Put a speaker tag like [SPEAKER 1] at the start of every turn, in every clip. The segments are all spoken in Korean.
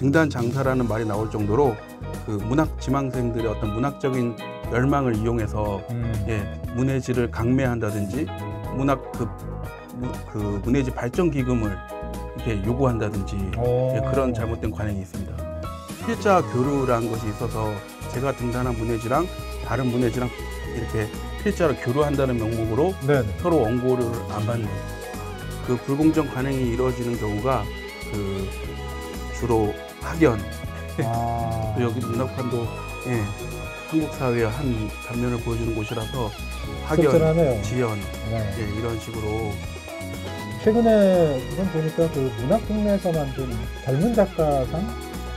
[SPEAKER 1] 등단 장사라는 말이 나올 정도로 그 문학 지망생들의 어떤 문학적인 열망을 이용해서 음. 예, 문해지를 강매한다든지 문학 그, 그문해지 발전 기금을 이렇게 요구한다든지 예, 그런 잘못된 관행이 있습니다. 필자 교류라는 것이 있어서 제가 등단한 문해지랑 다른 문해지랑 이렇게 필자로 교류한다는 명목으로 네네. 네. 서로 원고를 안 받는 그 불공정 관행이 이루어지는 경우가 그 주로 학연
[SPEAKER 2] 아.
[SPEAKER 1] 또 여기 문학관도 예, 한국 사회의 한 단면을 보여주는 곳이라서 학연 씁쓸하네요. 지연 네. 예, 이런 식으로
[SPEAKER 2] 최근에 이건 보니까 그 문학동네에서 만든 젊은 작가상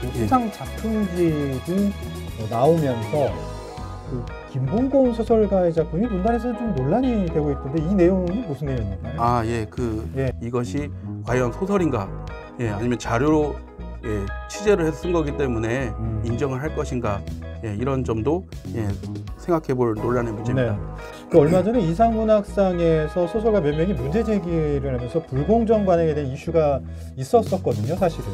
[SPEAKER 2] 그 예. 수상 작품집이
[SPEAKER 1] 뭐 나오면서 그
[SPEAKER 2] 김봉곤 소설가의 작품이 문단에서 좀 논란이 되고 있던데 이 내용이 무슨 내용인가요?
[SPEAKER 1] 아예그 예. 이것이 과연 소설인가 예 아니면 자료로 예, 취재를 해서 쓴 거기 때문에 음. 인정을 할 것인가 예, 이런 점도 예, 생각해볼 논란의 문제입니다. 네. 그 얼마 전에
[SPEAKER 2] 이상문학상에서 소설가 몇 명이 문제 제기를 하면서 불공정 관행에 대한 이슈가 있었었거든요, 사실은.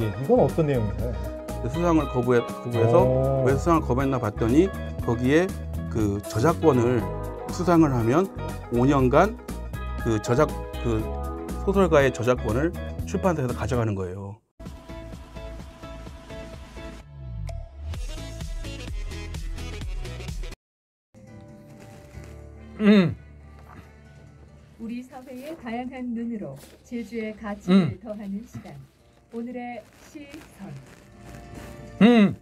[SPEAKER 2] 예. 예 이건 어떤 내용인가요?
[SPEAKER 1] 수상을 거부해, 거부해서 어. 왜 수상을 거부했나 봤더니 거기에 그 저작권을 수상을 하면 5년간 그 저작 그 소설가의 저작권을 출판사에서 가져가는 거예요. 음.
[SPEAKER 2] 우리 사회의 다양한 눈으로 제주의 가치를 음. 더하는 시간. 오늘의 시선. 음.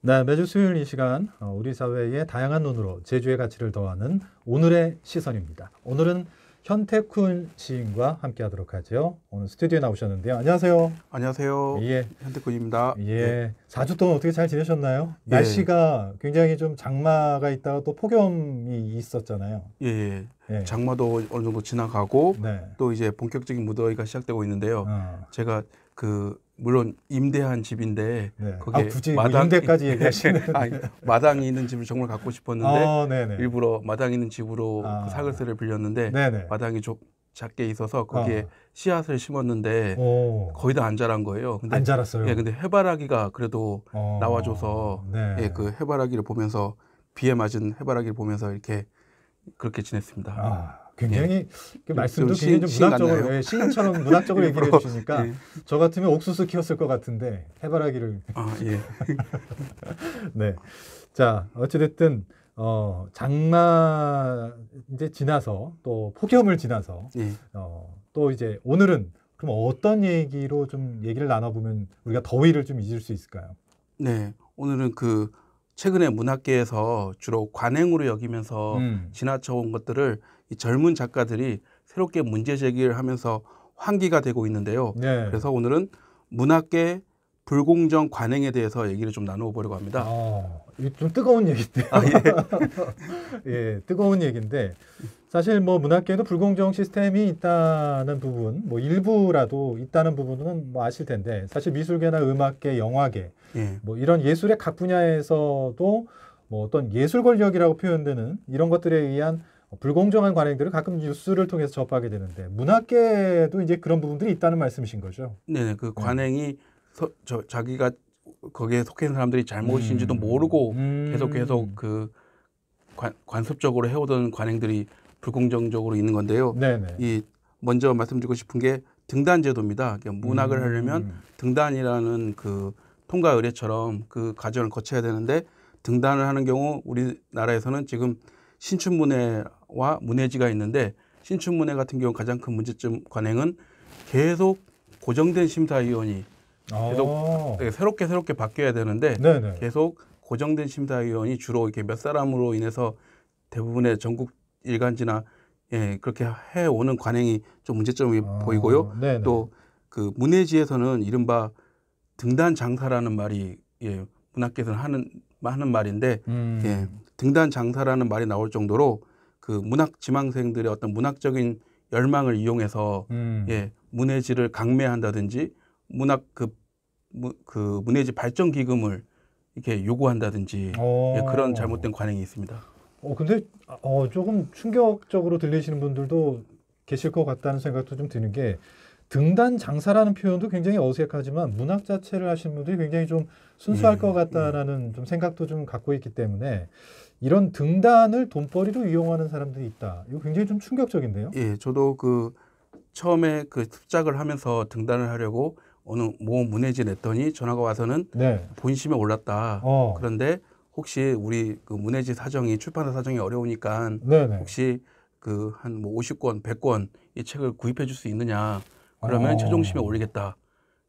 [SPEAKER 2] 네, 매주 수요일 이 시간 어, 우리 사회의 다양한 눈으로 제주의 가치를 더하는 오늘의 시선입니다. 오늘은 현태쿤 지인과 함께 하도록 하죠. 오늘 스튜디오에 나오셨는데요. 안녕하세요.
[SPEAKER 1] 안녕하세요. 예. 현태쿤입니다. 예. 네.
[SPEAKER 2] 4주 동안 어떻게 잘 지내셨나요? 예. 날씨가 굉장히 좀 장마가 있다가 또 폭염이 있었잖아요.
[SPEAKER 1] 예. 예. 예. 장마도 어느 정도 지나가고 네. 또 이제 본격적인 무더위가 시작되고 있는데요. 어. 제가 그 물론 임대한 집인데 네. 거기 아, 굳이 뭐 마당 임대까지 네. 얘기하시는 마당이 있는 집을 정말 갖고 싶었는데 어, 일부러 마당 있는 집으로 그 아. 그사글세를 빌렸는데 네네. 마당이 좀 작게 있어서 거기에 어. 씨앗을 심었는데 오. 거의 다 안 자란 거예요. 근데, 안 자랐어요. 예, 근데 해바라기가 그래도 어. 나와줘서 네. 예, 그 해바라기를 보면서 비에 맞은 해바라기를 보면서 이렇게 그렇게 지냈습니다. 아. 굉장히
[SPEAKER 2] 네. 그 말씀도 시, 굉장히 좀 문학적으로 예, 시인처럼 문학적으로 얘기를 해주시니까 예. 저 같으면 옥수수 키웠을 것 같은데 해바라기를 아 예. 네. 자 어찌됐든 어, 장마 이제 지나서 또 폭염을 지나서 예. 어, 또 이제 오늘은 그럼 어떤 얘기로 좀 얘기를 나눠보면 우리가 더위를 좀 잊을 수 있을까요?
[SPEAKER 1] 네, 오늘은 그 최근에 문학계에서 주로 관행으로 여기면서 음. 지나쳐온 것들을 이 젊은 작가들이 새롭게 문제 제기를 하면서 환기가 되고 있는데요. 네. 그래서 오늘은 문학계 불공정 관행에 대해서 얘기를 좀나누어보려고 합니다. 아,
[SPEAKER 2] 좀 뜨거운 얘기인데.
[SPEAKER 1] 아, 예. 예, 뜨거운 얘기인데 사실 뭐 문학계에도
[SPEAKER 2] 불공정 시스템이 있다는 부분, 뭐 일부라도 있다는 부분은 뭐 아실 텐데 사실 미술계나 음악계, 영화계, 예. 뭐 이런 예술의 각 분야에서도 뭐 어떤 예술 권력이라고 표현되는 이런 것들에 의한 어, 불공정한 관행들을 가끔 뉴스를
[SPEAKER 1] 통해서 접하게 되는데
[SPEAKER 2] 문학계도 이제 그런 부분들이 있다는 말씀이신 거죠?
[SPEAKER 1] 그 네, 그 관행이 네. 서, 저, 자기가 거기에 속해 있는 사람들이 잘못인지도 음. 모르고 음. 계속 계속 그 관, 관습적으로 해오던 관행들이 불공정적으로 있는 건데요. 네이 먼저 말씀드리고 싶은 게 등단 제도입니다. 그러니까 문학을 음. 하려면 등단이라는 그 통과 의례처럼 그 과정을 거쳐야 되는데 등단을 하는 경우 우리나라에서는 지금 신춘문예 신춘문와문해지가 있는데 신춘문해 같은 경우 가장 큰 문제점 관행은 계속 고정된 심사위원이
[SPEAKER 2] 계속 아.
[SPEAKER 1] 네, 새롭게 새롭게 바뀌어야 되는데 네네. 네. 계속 고정된 심사위원이 주로 이렇게 몇 사람으로 인해서 대부분의 전국 일간지나 예, 그렇게 해 오는 관행이 좀 문제점이 아, 보이고요. 네, 네. 또그문해지에서는 이른바 등단 장사라는 말이 예, 문학계에서는 하는 하는 말인데 음. 예, 등단 장사라는 말이 나올 정도로 그 문학 지망생들의 어떤 문학적인 열망을 이용해서 음. 예 문해지를 강매한다든지 문학 그, 무, 그 문해지 발전 기금을 이렇게 요구한다든지 예, 그런 어. 잘못된 관행이 있습니다.
[SPEAKER 2] 어 근데 어 조금 충격적으로 들리시는 분들도 계실 것 같다는 생각도 좀 드는 게 등단 장사라는 표현도 굉장히 어색하지만 문학 자체를 하시는 분들이 굉장히 좀 순수할 음, 것 같다라는 음. 좀 생각도 좀 갖고 있기 때문에 이런 등단을 돈벌이로 이용하는 사람들이 있다. 이거 굉장히 좀 충격적인데요.
[SPEAKER 1] 예, 저도 그 처음에 그 습작을 하면서 등단을 하려고 어느 모문예진 했더니 전화가 와서는 네. 본심에 올랐다. 어. 그런데 혹시 우리 그문예진 사정이 출판사 사정이 어려우니까 네네. 혹시 그 한뭐 50권, 100권 이 책을 구입해 줄 수 있느냐. 그러면 어. 최종심에 올리겠다.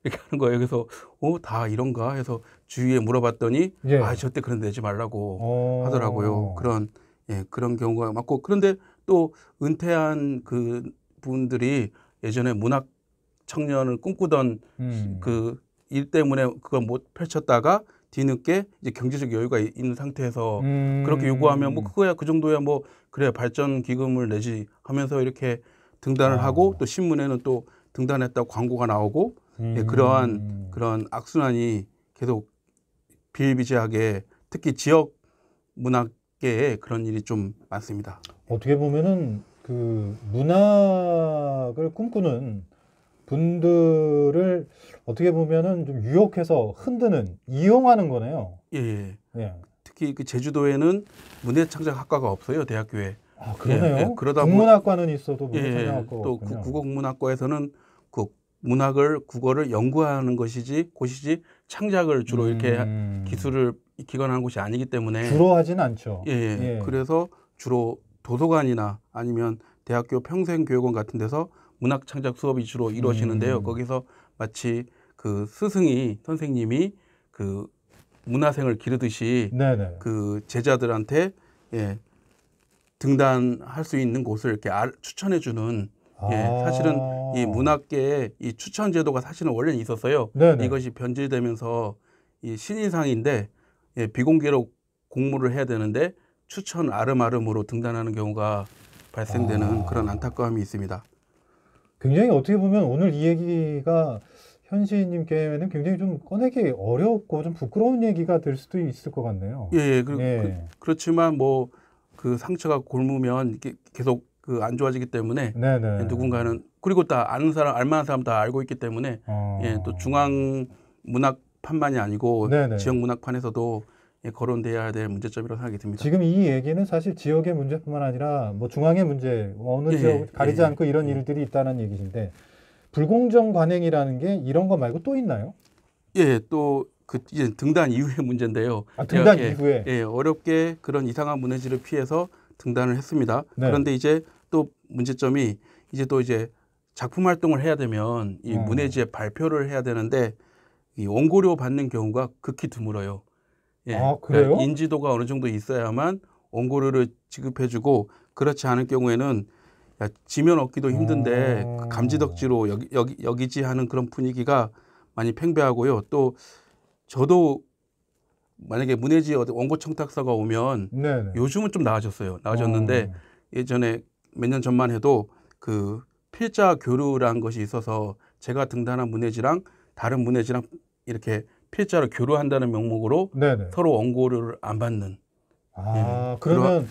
[SPEAKER 1] 이렇게 하는 거예요. 그래서 어, 다 이런가 해서 주위에 물어봤더니 예. 아, 절대 그런 데 내지 말라고 어. 하더라고요. 그런 예, 그런 경우가 맞고 그런데 또 은퇴한 그 분들이 예전에 문학 청년을 꿈꾸던 음. 그일 때문에 그걸 못 펼쳤다가 뒤늦게 이제 경제적 여유가 있는 상태에서 음. 그렇게 요구하면 뭐 그거야 그 정도야 뭐 그래 발전 기금을 내지 하면서 이렇게 등단을 아. 하고 또 신문에는 또 등단했다고 광고가 나오고 예, 음. 예, 그러한 그런 악순환이 계속 비일비재하게 특히 지역 문학계에 그런 일이 좀 많습니다.
[SPEAKER 2] 어떻게 보면은 그 문학을 꿈꾸는 분들을 어떻게 보면은 좀 유혹해서 흔드는 이용하는 거네요.
[SPEAKER 1] 예. 예. 예. 특히 그 제주도에는 문예창작학과가 없어요 대학교에. 아 그러네요. 예, 예. 그러다 국문학과는 있어도 문예창작학과 예, 또 국어국문학과에서는 문학을 국어를 연구하는 것이지 곳이지 창작을 주로 음. 이렇게 기술을 기관하는 곳이 아니기 때문에 주로 하진 않죠. 예, 예. 예. 그래서 주로 도서관이나 아니면 대학교 평생교육원 같은 데서 문학 창작 수업이 주로 이루어지는데요. 음. 거기서 마치 그 스승이 선생님이 그 문화생을 기르듯이 네네. 그 제자들한테 예, 등단할 수 있는 곳을 이렇게 추천해 주는 예, 아. 사실은 이 문학계에 이 추천 제도가 사실은 원래는 있었어요. 네네. 이것이 변질되면서 이 신인상인데 예, 비공개로 공모를 해야 되는데 추천 아름아름으로 등단하는 경우가 발생되는 아. 그런 안타까움이 있습니다.
[SPEAKER 2] 굉장히 어떻게 보면 오늘 이 얘기가 현시님께는 굉장히 좀 꺼내기 어렵고 좀 부끄러운 얘기가 될 수도 있을 것 같네요. 예, 예. 그, 예.
[SPEAKER 1] 그, 그렇지만 뭐 그 상처가 곪으면 계속 그안 좋아지기 때문에 네네. 예, 누군가는 그리고 다 아는 사람 알만한 사람 다 알고 있기 때문에 어. 예, 또 중앙 문학판만이 아니고 네네. 지역 문학판에서도 예, 거론돼야 될 문제점이라고 생각이 듭니다. 지금 이
[SPEAKER 2] 얘기는 사실 지역의 문제뿐만 아니라 뭐 중앙의 문제 어느 예, 예. 지역 가리지 예, 예. 않고 이런 일들이 있다는 얘기인데 불공정 관행이라는 게 이런 거 말고 또 있나요?
[SPEAKER 1] 예, 또 그 이제 등단 이후의 문제인데요. 아, 등단 제 이후에 예, 어렵게 그런 이상한 문해지를 피해서 등단을 했습니다. 네. 그런데 이제 또 문제점이 이제 또 이제 작품 활동을 해야 되면 이문예지에 네. 발표를 해야 되는데 이 원고료 받는 경우가 극히 드물어요. 예. 아, 그러니까 인지도가 어느 정도 있어야만 원고료를 지급해주고 그렇지 않은 경우에는 야, 지면 얻기도 힘든데 오. 음. 감지덕지로 여기, 여기, 여기지 하는 그런 분위기가 많이 팽배하고요. 또 저도 만약에 문예지 원고 청탁서가 오면 네네. 요즘은 좀 나아졌어요. 나아졌는데 오. 어. 예전에 몇년 전만 해도 그 필자 교류라는 것이 있어서 제가 등단한 문예지랑 다른 문예지랑 이렇게 필자로 교류한다는 명목으로 네네. 서로 원고료를 안 받는.
[SPEAKER 2] 아 예. 그러면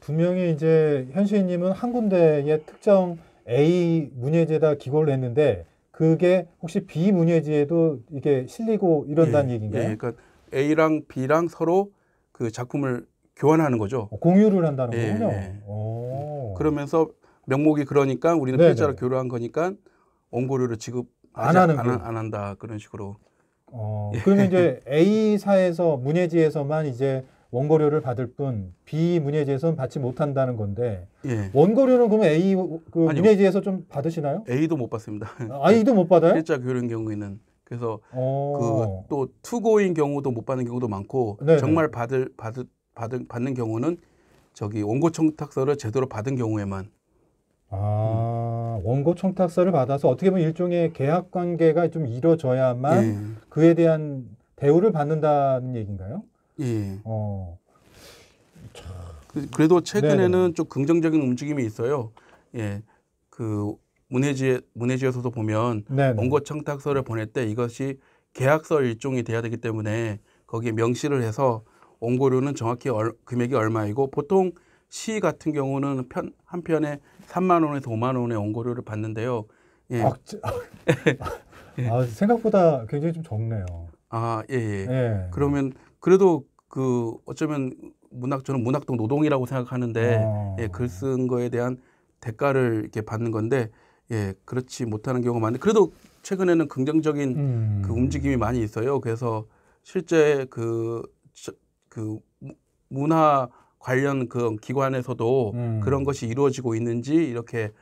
[SPEAKER 2] 분명히 이제 현수인님은한 군데에 특정 A 문예지에다 기고를 했는데 그게 혹시 B 문예지에도 이게 실리고 이런다는 예, 얘기인가요? 예,
[SPEAKER 1] 그러니까 A랑 B랑 서로 그 작품을 교환하는 거죠. 어, 공유를 한다는 예, 거군요. 예, 어. 그러면서 명목이 그러니까 우리는 네자로 교류한 거니까 원고료를 지급 안 하는 안, 안, 한다 그런 식으로. 어, 예. 그러면 이제
[SPEAKER 2] A사에서 문예지에서만 이제 원고료를 받을 뿐 B 문예지에서는 받지 못한다는 건데 예. 원고료는 그러면 A 그 아니, 문예지에서 좀 받으시나요?
[SPEAKER 1] A도 못 받습니다. 아, A도 못 받아요? 필자 교류인 경우에는 그래서
[SPEAKER 2] 어.
[SPEAKER 1] 그또 투고인 경우도 못 받는 경우도 많고 네네. 정말 받을 받을 받은 받는 경우는 저기 원고 청탁서를 제대로 받은 경우에만
[SPEAKER 2] 아, 음. 원고 청탁서를 받아서 어떻게 보면 일종의 계약 관계가 좀 이루어져야만 예. 그에 대한 대우를 받는다는 얘기인가요? 예. 어.
[SPEAKER 1] 그, 그래도 최근에는 네네. 좀 긍정적인 움직임이 있어요. 예. 그 문해지에 문해지에서도 보면 원고 청탁서를 보낼 때 이것이 계약서 일종이 돼야 되기 때문에 거기에 명시를 해서 원고료는 정확히 얼, 금액이 얼마이고 보통 시 같은 경우는 편, 한 편에 3만 원에서 5만 원의 원고료를 받는데요. 예. 아, 아
[SPEAKER 2] 예. 아, 생각보다 굉장히 좀 적네요.
[SPEAKER 1] 아, 예, 예. 예. 그러면 그래도 그 어쩌면 문학 저는 문학동 노동이라고 생각하는데 아. 예, 글 쓴 거에 대한 대가를 이렇게 받는 건데 예, 그렇지 못하는 경우가 많은데 그래도 최근에는 긍정적인 음. 그 움직임이 많이 있어요. 그래서 실제 그 저, 그 문화 관련 그 기관에서도 음. 그런 것이 이루어지고 있는지 이렇게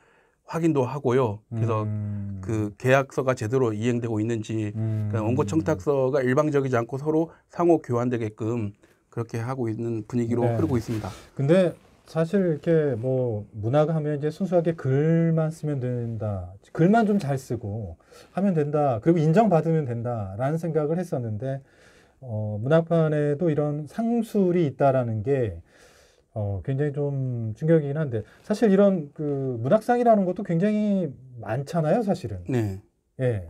[SPEAKER 1] 확인도 하고요. 그래서 음. 그 계약서가 제대로 이행되고 있는지 그러니까 음. 그러 원고 청탁서가 일방적이지 않고 서로 상호 교환되게끔 그렇게 하고 있는 분위기로 네. 흐르고 있습니다.
[SPEAKER 2] 근데 사실 이렇게 뭐문화가 하면 이제 순수하게 글만 쓰면 된다. 글만 좀 잘 쓰고 하면 된다. 그리고 인정받으면 된다라는 생각을 했었는데 어, 문학판에도 이런 상술이 있다라는 게 어, 굉장히 좀 충격이긴 한데 사실 이런 그 문학상이라는 것도 굉장히 많잖아요, 사실은. 네. 예.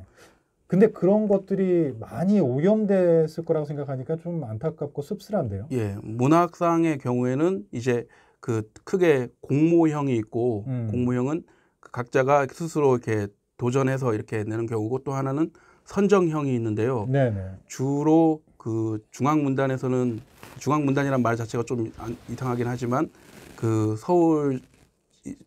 [SPEAKER 2] 근데 그런 것들이 많이 오염됐을 거라고 생각하니까 좀 안타깝고 씁쓸한데요.
[SPEAKER 1] 예. 문학상의 경우에는 이제 그 크게 공모형이 있고 음. 공모형은 그 각자가 스스로 이렇게 도전해서 이렇게 내는 경우고 또 하나는 선정형이 있는데요. 네네. 주로 그 중앙문단에서는 중앙문단이란 말 자체가 좀 이상하긴 하지만 그 서울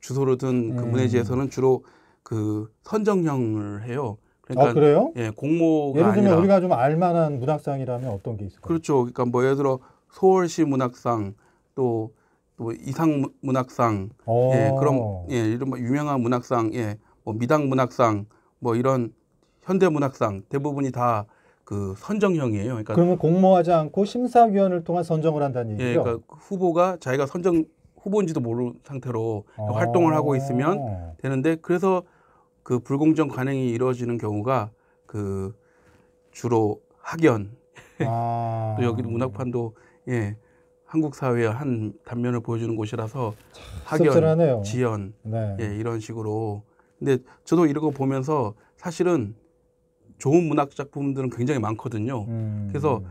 [SPEAKER 1] 주소로 든그 음. 문해지에서는 주로 그 선정형을 해요. 그러니까 아, 그래요? 예, 공모가 예를 들면 아니라, 우리가
[SPEAKER 2] 좀 알만한 문학상이라면 어떤 게 있을까요?
[SPEAKER 1] 그렇죠. 그러니까 뭐 예를 들어 서울시 문학상 또뭐 이상 문학상 어. 예 그런 예 이런 뭐 유명한 문학상 예뭐 미당 문학상 뭐 이런 현대 문학상 대부분이 다그 선정형이에요. 그러니까 그러면
[SPEAKER 2] 공모하지 않고 심사위원을 통한 선정을 한다는 예, 얘기죠. 예,
[SPEAKER 1] 그러니까 후보가 자기가 선정 후보인지도 모르 상태로 아~ 활동을 하고 있으면 되는데 그래서 그 불공정 관행이 이루어지는 경우가 그 주로 학연 아~ 또 여기 도 문학판도 예 한국 사회의 한 단면을 보여주는 곳이라서 학연, 씁쓸하네요. 지연 네. 예 이런 식으로 근데 저도 이런 거 보면서 사실은 좋은 문학 작품들은 굉장히 많거든요. 음. 그래서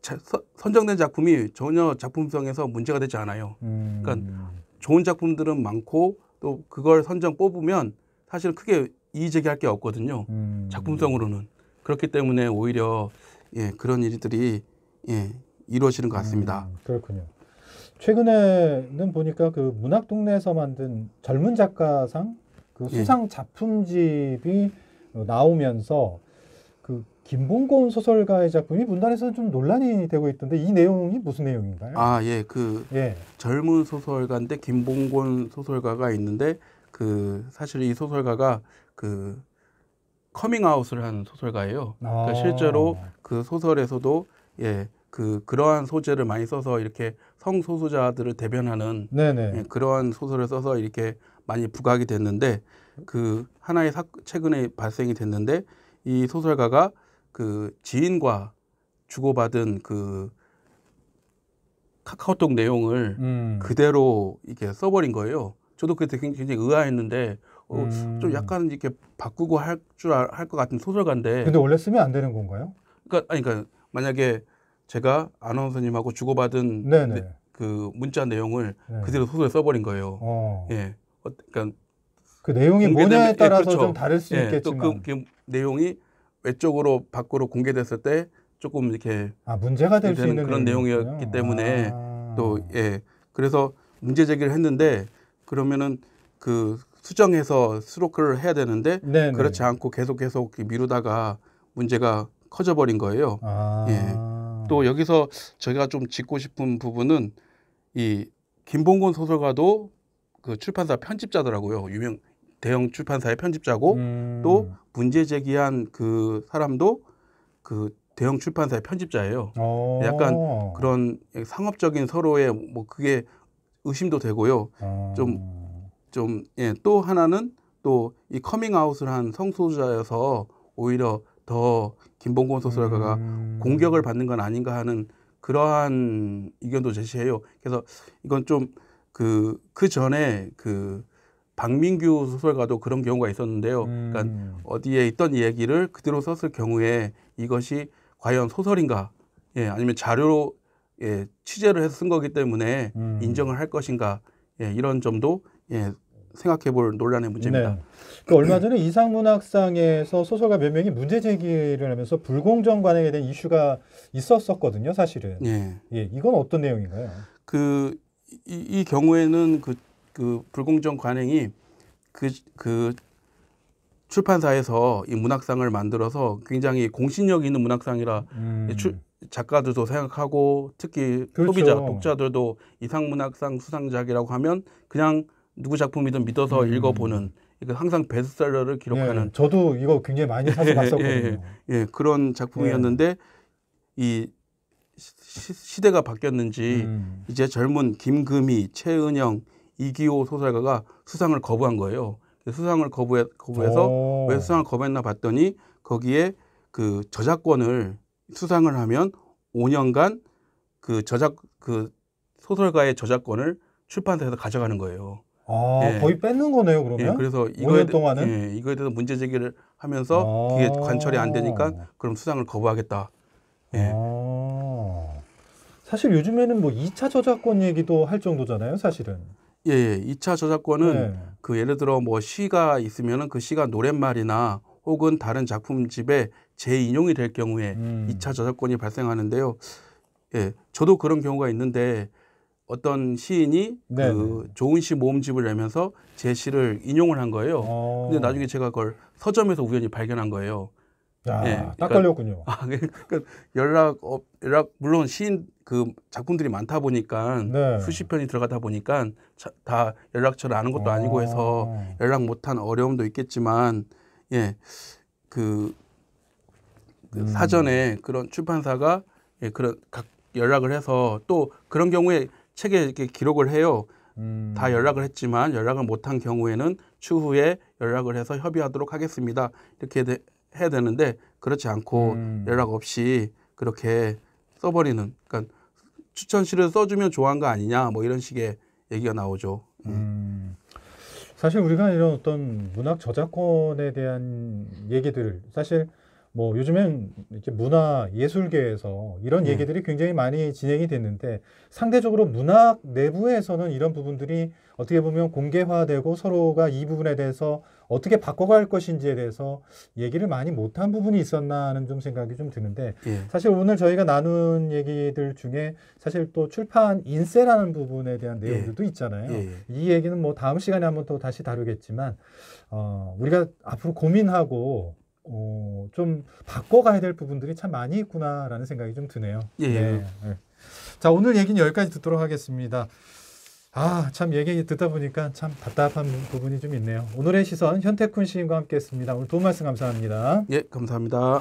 [SPEAKER 1] 자, 서, 선정된 작품이 전혀 작품성에서 문제가 되지 않아요. 음. 그러니까 좋은 작품들은 많고 또 그걸 선정 뽑으면 사실 크게 이의 제기할 게 없거든요. 음. 작품성으로는 그렇기 때문에 오히려 예, 그런 일들이 예, 이루어지는 것 같습니다. 음,
[SPEAKER 2] 그렇군요. 최근에는 보니까 그 문학 동네에서 만든 젊은 작가상 그 예. 수상 작품집이 예. 나오면서 그 김봉곤 소설가의 작품이 문단에서는 좀 논란이 되고 있던데 이 내용이 무슨 내용인가요?
[SPEAKER 1] 아, 예. 그 예. 젊은 소설가인데 김봉곤 소설가가 있는데 그 사실 이 소설가가 그 커밍아웃을 한 소설가예요. 그러니까 아. 그러니까 실제로 그 소설에서도 예, 그 그러한 소재를 많이 써서 이렇게 성소수자들을 대변하는 네네. 예, 그러한 소설을 써서 이렇게 많이 부각이 됐는데 그 하나의 사, 최근에 발생이 됐는데 이 소설가가 그 지인과 주고받은 그 카카오톡 내용을 음. 그대로 이렇게 써버린 거예요. 저도 그 되게 굉장히 의아했는데 어, 음. 좀 약간 이렇게 바꾸고 할 줄 할 것 같은 소설가인데. 근데 원래
[SPEAKER 2] 쓰면 안 되는 건가요?
[SPEAKER 1] 그러니까 아니 그러니까 만약에 제가 아나운서님하고 주고받은 네네. 네, 그 문자 내용을 네. 그대로 소설에 써버린 거예요. 어. 예, 어, 그러니까 그 내용이 뭐냐에 예, 따라서 그렇죠. 좀 다를 수 예, 있겠지만 또그 그 내용이 외적으로 밖으로 공개됐을 때 조금 이렇게 아 문제가 될 수 있는 그런 내용이었기 때문에 아. 또예 그래서 문제 제기를 했는데 그러면은 그 수정해서 수록을 해야 되는데 네 그렇지 않고 계속 계속 미루다가 문제가 커져버린 거예요. 아. 예. 또 여기서 저희가 좀 짚고 싶은 부분은 이 김봉곤 소설가도 그 출판사 편집자더라고요. 유명 대형 출판사의 편집자고 음. 또 문제 제기한 그 사람도 그 대형 출판사의 편집자예요.
[SPEAKER 2] 오. 어. 약간
[SPEAKER 1] 그런 상업적인 서로의 뭐 그게 의심도 되고요. 어. 좀 좀 예 또 하나는 또 이 커밍아웃을 한 성소수자여서 오히려 더 김봉곤 소설가가 음. 공격을 받는 건 아닌가 하는 그러한 의견도 제시해요. 그래서 이건 좀 그, 그 전에 그 박민규 소설가도 그런 경우가 있었는데요. 그러니까 음. 그러니까 어디에 있던 얘기를 그대로 썼을 경우에 이것이 과연 소설인가, 예, 아니면 자료로 예, 취재를 해서 쓴 거기 때문에 음. 인정을 할 것인가, 예, 이런 점도 예, 생각해 볼 논란의 문제입니다. 네.
[SPEAKER 2] 그 얼마 전에 이상문학상에서 소설가 몇 명이 문제 제기를 하면서 불공정 관행에 대한 이슈가 있었었거든요, 사실은. 예. 예 이건 어떤 내용인가요?
[SPEAKER 1] 그, 이, 이 경우에는 그, 그 불공정 관행이 그, 그 출판사에서 이 문학상을 만들어서 굉장히 공신력 있는 문학상이라 음. 출, 작가들도 생각하고 특히 그렇죠. 소비자 독자들도 이상문학상 수상작이라고 하면 그냥 누구 작품이든 믿어서 음. 읽어보는 이거 항상 베스트셀러를 기록하는. 예,
[SPEAKER 2] 저도 이거 굉장히 많이 사서 예, 예, 봤었거든요. 예,
[SPEAKER 1] 예, 그런 작품이었는데 이 시, 대가 바뀌었는지 음. 이제 젊은 김금희, 최은영, 이기호 소설가가 수상을 거부한 거예요. 수상을 거부해, 거부해서 오. 어. 왜 수상을 거부했나 봤더니 거기에 그 저작권을 수상을 하면 5년간 그 저작 그 소설가의 저작권을 출판사에서 가져가는 거예요.
[SPEAKER 2] 아, 예. 거의 뺏는 거네요, 예, 그러면? 예, 그래서 이거에, 동안은?
[SPEAKER 1] 예, 이거에 대해서 문제 제기를 하면서 아~ 그게 관철이 안 되니까 그럼 수상을 거부하겠다. 예. 아~
[SPEAKER 2] 사실 요즘에는 뭐 2차 저작권 얘기도 할 정도잖아요, 사실은.
[SPEAKER 1] 예, 예. 2차 저작권은 네. 그 예를 들어 뭐 시가 있으면은 그 시가 노랫말이나 혹은 다른 작품집에 재인용이 될 경우에 음. 2차 저작권이 발생하는데요. 예, 저도 그런 경우가 있는데 어떤 시인이 그 네네. 그 좋은 시 모음집을 내면서 제 시를 인용을 한 거예요. 어. 근데 나중에 제가 그걸 서점에서 우연히 발견한 거예요. 야, 네. 딱 그러니까, 아, 그러니까 연락, 어, 연락 물론 시인 그 작품들이 많다 보니까 네. 수십 편이 들어가다 보니까 자, 다 연락처를 아는 것도 아. 아니고 해서 연락 못한 어려움도 있겠지만 예, 그, 그 음. 사전에 그런 출판사가 예, 그런 각 연락을 해서 또 그런 경우에 책에 이렇게 기록을 해요. 음. 다 연락을 했지만 연락을 못 한 경우에는 추후에 연락을 해서 협의하도록 하겠습니다. 이렇게 되, 해야 되는데 그렇지 않고 음. 연락 없이 그렇게 써버리는 그러니까 추천실을 써주면 좋아한 거 아니냐 뭐 이런 식의 얘기가 나오죠. 음. 음.
[SPEAKER 2] 사실 우리가 이런 어떤 문학 저작권에 대한 얘기들 사실 뭐 요즘엔 이렇 문화 예술계에서 이런 네. 얘기들이 굉장히 많이 진행이 됐는데 상대적으로 문학 내부에서는 이런 부분들이 어떻게 보면 공개화되고 서로가 이 부분에 대해서 어떻게 바꿔갈 것인지에 대해서 얘기를 많이 못한 부분이 있었나 하는 좀 생각이 좀 드는데 예. 사실 오늘 저희가 나눈 얘기들 중에 사실 또 출판 인쇄라는 부분에 대한 예. 내용들도 예. 있잖아요. 예. 이 얘기는 뭐 다음 시간에 한번 또 다시 다루겠지만 어, 우리가 앞으로 고민하고 어, 좀 바꿔가야 될 부분들이 참 많이 있구나라는 생각이 좀 드네요. 예. 예. 네. 네. 자 오늘 얘기는 여기까지 듣도록 하겠습니다. 아, 참 얘기 듣다 보니까 참 답답한 부분이 좀 있네요. 오늘의 시선 현태쿤 시인과 함께했습니다. 오늘 도움 말씀 감사합니다. 예, 감사합니다.